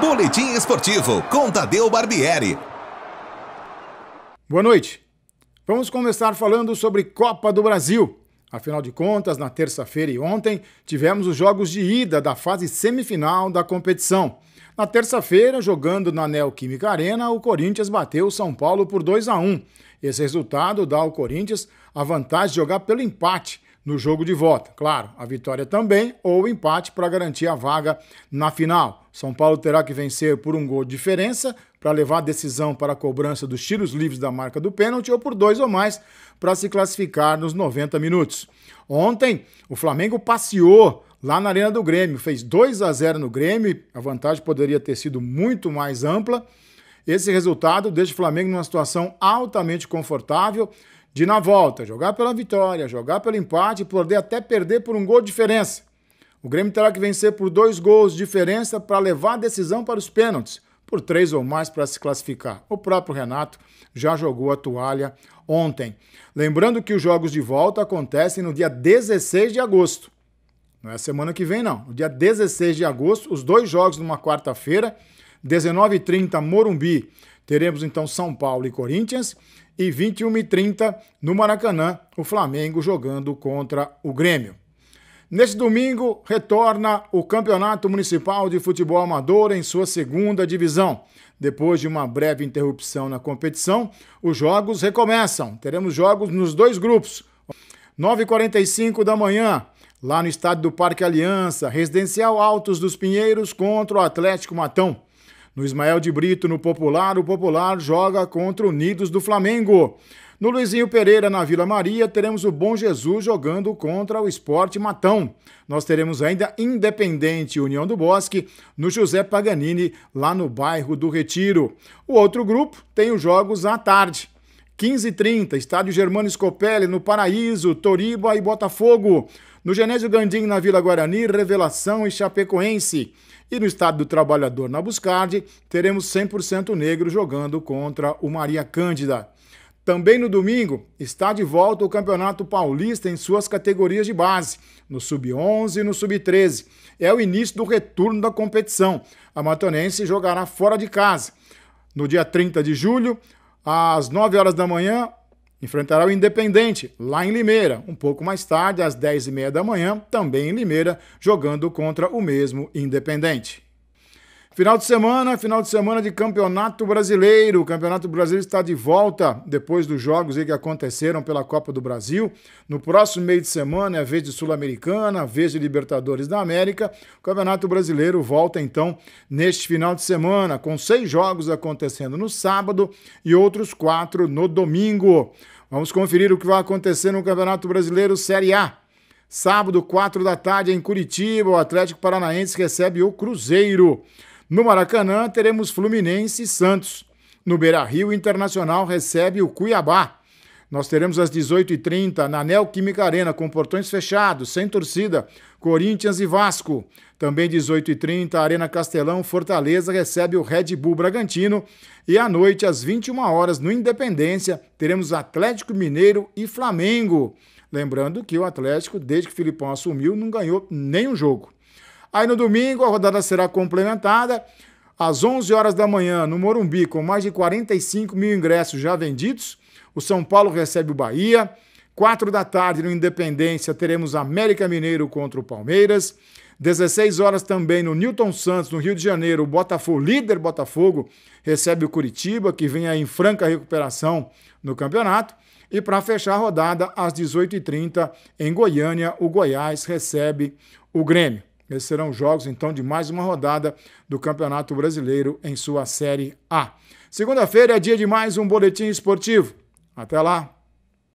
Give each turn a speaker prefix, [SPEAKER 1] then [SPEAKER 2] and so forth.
[SPEAKER 1] Boletim Esportivo com Tadeu Barbieri. Boa noite. Vamos começar falando sobre Copa do Brasil. Afinal de contas, na terça-feira e ontem, tivemos os jogos de ida da fase semifinal da competição. Na terça-feira, jogando na Neoquímica Arena, o Corinthians bateu o São Paulo por 2 a 1. Esse resultado dá ao Corinthians a vantagem de jogar pelo empate no jogo de volta. Claro, a vitória também ou o empate para garantir a vaga na final. São Paulo terá que vencer por um gol de diferença para levar a decisão para a cobrança dos tiros livres da marca do pênalti ou por dois ou mais para se classificar nos 90 minutos. Ontem, o Flamengo passeou lá na Arena do Grêmio, fez 2 a 0 no Grêmio, a vantagem poderia ter sido muito mais ampla. Esse resultado deixa o Flamengo numa situação altamente confortável de na volta jogar pela vitória, jogar pelo empate, poder até perder por um gol de diferença. O Grêmio terá que vencer por dois gols de diferença para levar a decisão para os pênaltis, por três ou mais para se classificar. O próprio Renato já jogou a toalha ontem. Lembrando que os jogos de volta acontecem no dia 16 de agosto. Não é semana que vem, não. No dia 16 de agosto, os dois jogos numa quarta-feira, 19h30, Morumbi Teremos então São Paulo e Corinthians e 21h30 no Maracanã, o Flamengo jogando contra o Grêmio. Neste domingo, retorna o Campeonato Municipal de Futebol Amador em sua segunda divisão. Depois de uma breve interrupção na competição, os jogos recomeçam. Teremos jogos nos dois grupos. 9h45 da manhã, lá no estádio do Parque Aliança, Residencial Altos dos Pinheiros contra o Atlético Matão. No Ismael de Brito, no Popular, o Popular joga contra o Unidos do Flamengo. No Luizinho Pereira, na Vila Maria, teremos o Bom Jesus jogando contra o Esporte Matão. Nós teremos ainda Independente União do Bosque, no José Paganini, lá no bairro do Retiro. O outro grupo tem os jogos à tarde. 15h30, Estádio Germano Scopelli, no Paraíso, Toriba e Botafogo. No Genésio Gandim, na Vila Guarani, Revelação e Chapecoense. E no Estado do Trabalhador, na Buscardi, teremos 100% negro jogando contra o Maria Cândida. Também no domingo está de volta o Campeonato Paulista em suas categorias de base, no Sub-11 e no Sub-13. É o início do retorno da competição. A Matonense jogará fora de casa. No dia 30 de julho, às 9 horas da manhã, enfrentará o Independente, lá em Limeira, um pouco mais tarde, às 10h30 da manhã, também em Limeira, jogando contra o mesmo Independente. Final de semana, final de semana de Campeonato Brasileiro. O Campeonato Brasileiro está de volta depois dos jogos que aconteceram pela Copa do Brasil. No próximo meio de semana é a vez de Sul-Americana, a vez de Libertadores da América. O Campeonato Brasileiro volta então neste final de semana, com seis jogos acontecendo no sábado e outros quatro no domingo. Vamos conferir o que vai acontecer no Campeonato Brasileiro Série A. Sábado, quatro da tarde, em Curitiba, o Atlético Paranaense recebe o Cruzeiro. No Maracanã, teremos Fluminense e Santos. No Beira Rio, Internacional recebe o Cuiabá. Nós teremos às 18h30 na Neoquímica Arena, com portões fechados, sem torcida, Corinthians e Vasco. Também 18h30, Arena Castelão, Fortaleza recebe o Red Bull Bragantino. E à noite, às 21 horas no Independência, teremos Atlético Mineiro e Flamengo. Lembrando que o Atlético, desde que Filipão assumiu, não ganhou nenhum jogo. Aí no domingo a rodada será complementada às 11 horas da manhã no Morumbi, com mais de 45 mil ingressos já vendidos. O São Paulo recebe o Bahia. 4 da tarde no Independência teremos América Mineiro contra o Palmeiras. 16 horas também no Newton Santos, no Rio de Janeiro, o Botafogo, líder Botafogo, recebe o Curitiba, que vem aí em franca recuperação no campeonato. E para fechar a rodada, às 18h30, em Goiânia, o Goiás recebe o Grêmio. Esses serão jogos, então, de mais uma rodada do Campeonato Brasileiro em sua Série A. Segunda-feira é dia de mais um boletim esportivo. Até lá!